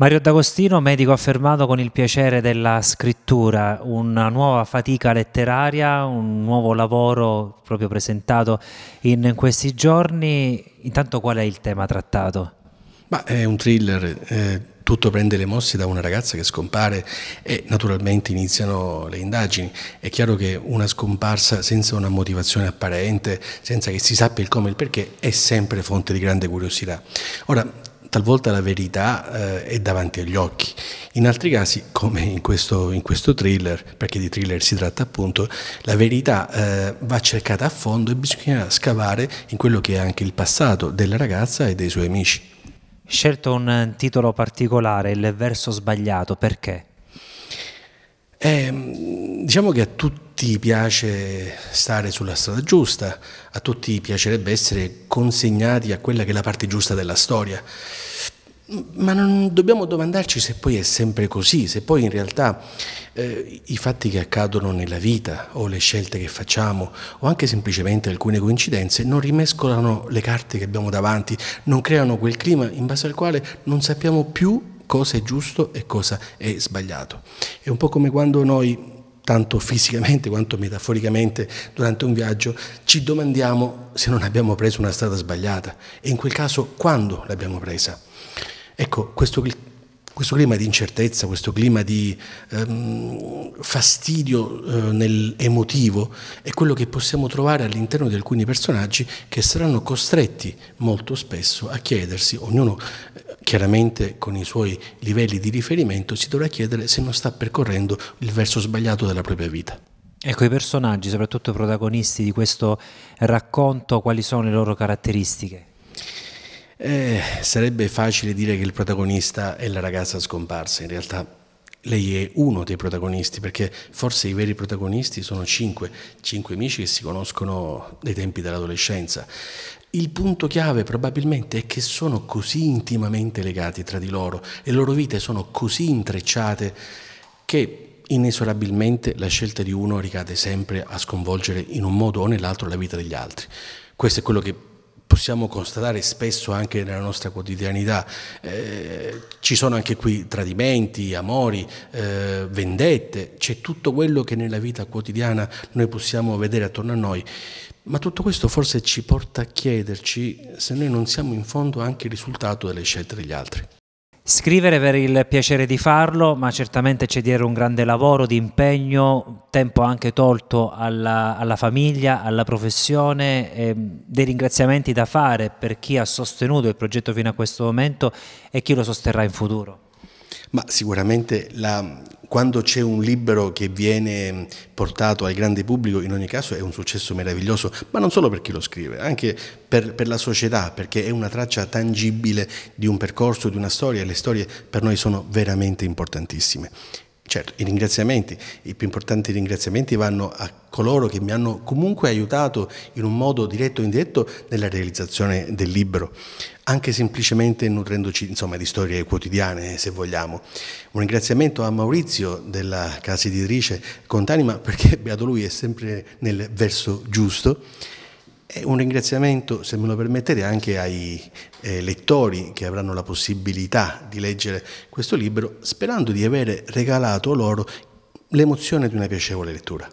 Mario D'Agostino, medico affermato con il piacere della scrittura, una nuova fatica letteraria, un nuovo lavoro proprio presentato in questi giorni. Intanto qual è il tema trattato? Ma è un thriller, eh, tutto prende le mosse da una ragazza che scompare e naturalmente iniziano le indagini. È chiaro che una scomparsa senza una motivazione apparente, senza che si sappia il come e il perché, è sempre fonte di grande curiosità. Ora, talvolta la verità eh, è davanti agli occhi. In altri casi, come in questo, in questo, thriller, perché di thriller si tratta appunto, la verità eh, va cercata a fondo e bisogna scavare in quello che è anche il passato della ragazza e dei suoi amici. Scelto un titolo particolare, Il verso sbagliato, perché? Eh, diciamo che a tutti piace stare sulla strada giusta, a tutti piacerebbe essere consegnati a quella che è la parte giusta della storia, ma non dobbiamo domandarci se poi è sempre così, se poi in realtà eh, i fatti che accadono nella vita o le scelte che facciamo o anche semplicemente alcune coincidenze non rimescolano le carte che abbiamo davanti, non creano quel clima in base al quale non sappiamo più cosa è giusto e cosa è sbagliato. È un po' come quando noi tanto fisicamente quanto metaforicamente durante un viaggio, ci domandiamo se non abbiamo preso una strada sbagliata e in quel caso quando l'abbiamo presa. Ecco, questo, questo, clima di incertezza, questo clima di ehm, fastidio eh, nel emotivo è quello che possiamo trovare all'interno di alcuni personaggi che saranno costretti molto spesso a chiedersi, ognuno chiaramente con i suoi livelli di riferimento, si dovrà chiedere se non sta percorrendo il verso sbagliato della propria vita. Ecco, i personaggi, soprattutto i protagonisti di questo racconto, quali sono le loro caratteristiche? Eh, sarebbe facile dire che il protagonista è la ragazza scomparsa, in realtà lei è uno dei protagonisti, perché forse i veri protagonisti sono cinque, cinque amici che si conoscono dai tempi dell'adolescenza. Il punto chiave probabilmente è che sono così intimamente legati tra di loro, le loro vite sono così intrecciate che inesorabilmente la scelta di uno ricade sempre a sconvolgere in un modo o nell'altro la vita degli altri. Questo è quello che possiamo constatare spesso anche nella nostra quotidianità. Eh, ci sono anche qui tradimenti, amori, eh, vendette, c'è tutto quello che nella vita quotidiana noi possiamo vedere attorno a noi. Ma tutto questo forse ci porta a chiederci se noi non siamo in fondo anche il risultato delle scelte degli altri. Scrivere per il piacere di farlo, ma certamente c'è dietro un grande lavoro di impegno, tempo anche tolto alla, alla famiglia, alla professione, e ehm, dei ringraziamenti da fare per chi ha sostenuto il progetto fino a questo momento e chi lo sosterrà in futuro. Ma sicuramente la, quando c'è un libro che viene mm, portato al grande pubblico, in ogni caso è un successo meraviglioso, ma non solo per chi lo scrive, anche per, per la società, perché è una traccia tangibile di un percorso, di una storia, e le storie per noi sono veramente importantissime. Certo, i ringraziamenti, i più importanti ringraziamenti vanno a coloro che mi hanno comunque aiutato in un modo diretto o indiretto nella realizzazione del libro, anche semplicemente nutrendoci insomma, di storie quotidiane se vogliamo. Un ringraziamento a Maurizio della casa editrice Contanima perché beato lui è sempre nel verso giusto eh, un ringraziamento, se me lo permettete, anche ai eh, lettori che avranno la possibilità di leggere questo libro, sperando di avere regalato loro l'emozione di una piacevole lettura.